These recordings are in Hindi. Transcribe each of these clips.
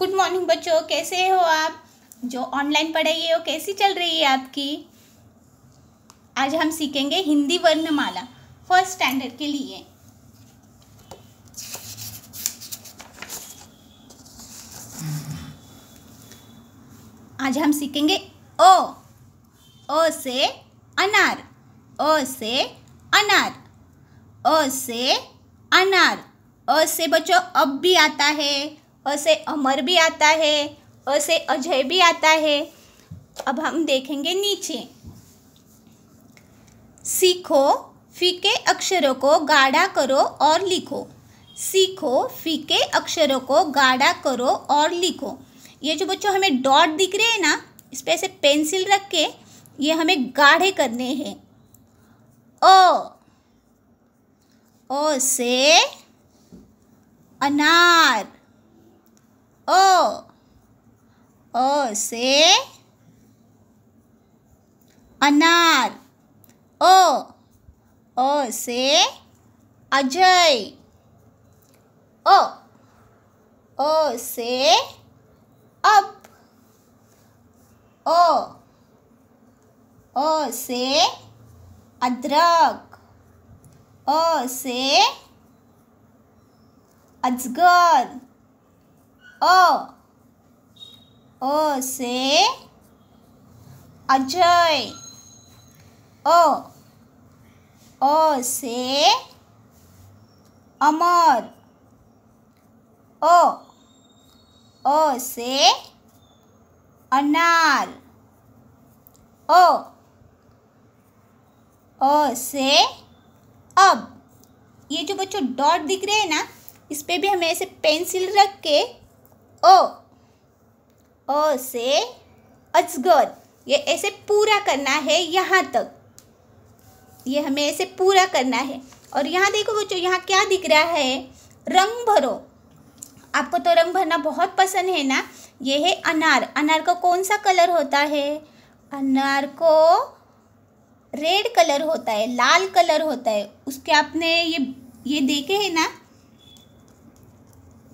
गुड मॉर्निंग बच्चों कैसे हो आप जो ऑनलाइन पढ़ाई है वो कैसी चल रही है आपकी आज हम सीखेंगे हिंदी वर्णमाला फर्स्ट स्टैंडर्ड के लिए आज हम सीखेंगे ओ ओ से अनार ओ से अनार ओ से अनार ओ से बच्चों अब भी आता है अ से अमर भी आता है अ से अजय भी आता है अब हम देखेंगे नीचे सीखो फीके अक्षरों को गाढ़ा करो और लिखो सीखो फीके अक्षरों को गाढ़ा करो और लिखो ये जो बच्चों हमें डॉट दिख रहे हैं ना इस पर ऐसे पेंसिल रख के ये हमें गाढ़े करने हैं ओ ओ से अनार ओ ओ से अनार ओ ओ से अजय ओ ओ से अप ओ ओ से अदरक ओ से अजगर ओ ओ से अजय ओ ओ से अमर ओ ओ से अनार ओ ओ से अब ये जो बच्चों डॉट दिख रहे हैं ना इस पर भी हमें ऐसे पेंसिल रख के ओ ओ से अजगर ये ऐसे पूरा करना है यहाँ तक ये हमें ऐसे पूरा करना है और यहाँ देखो बच्चों यहाँ क्या दिख रहा है रंग भरो आपको तो रंग भरना बहुत पसंद है ना ये है अनार अनार का कौन सा कलर होता है अनार को रेड कलर होता है लाल कलर होता है उसके आपने ये ये देखे है ना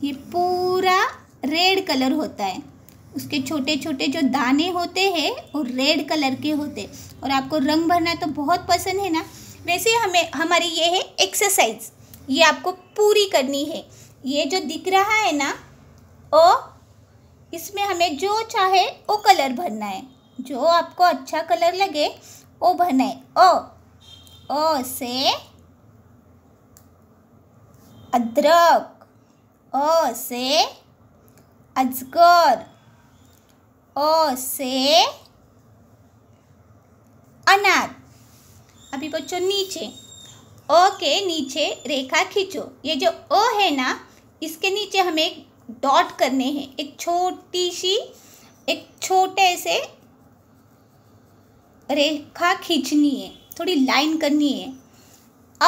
ये पूरा रेड कलर होता है उसके छोटे छोटे जो दाने होते हैं वो रेड कलर के होते हैं और आपको रंग भरना तो बहुत पसंद है ना वैसे हमें हमारी ये है एक्सरसाइज ये आपको पूरी करनी है ये जो दिख रहा है ना ओ इसमें हमें जो चाहे वो कलर भरना है जो आपको अच्छा कलर लगे वो भरना है ओ ओ से अदरक ओ से अजगर ओ से अनार अभी बच्चों नीचे ओ के नीचे रेखा खींचो ये जो ओ है ना इसके नीचे हमें डॉट करने हैं एक छोटी सी एक छोटे से रेखा खींचनी है थोड़ी लाइन करनी है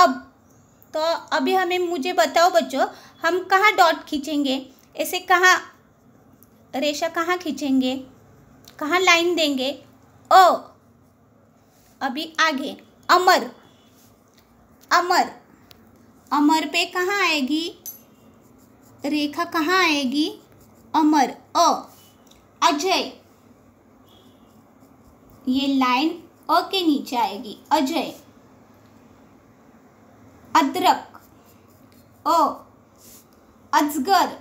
अब तो अभी हमें मुझे बताओ बच्चों हम कहाँ डॉट खींचेंगे ऐसे कहाँ रेशा कहाँ खींचेंगे कहाँ लाइन देंगे ओ अभी आगे अमर अमर अमर पे कहाँ आएगी रेखा कहाँ आएगी अमर अ अजय ये लाइन अ के नीचे आएगी अजय अदरक ओ अजगर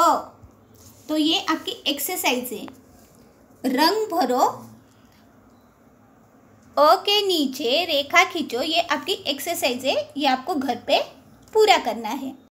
अ तो ये आपकी एक्सरसाइज है रंग भरो ओ के नीचे रेखा खींचो ये आपकी एक्सरसाइज है ये आपको घर पे पूरा करना है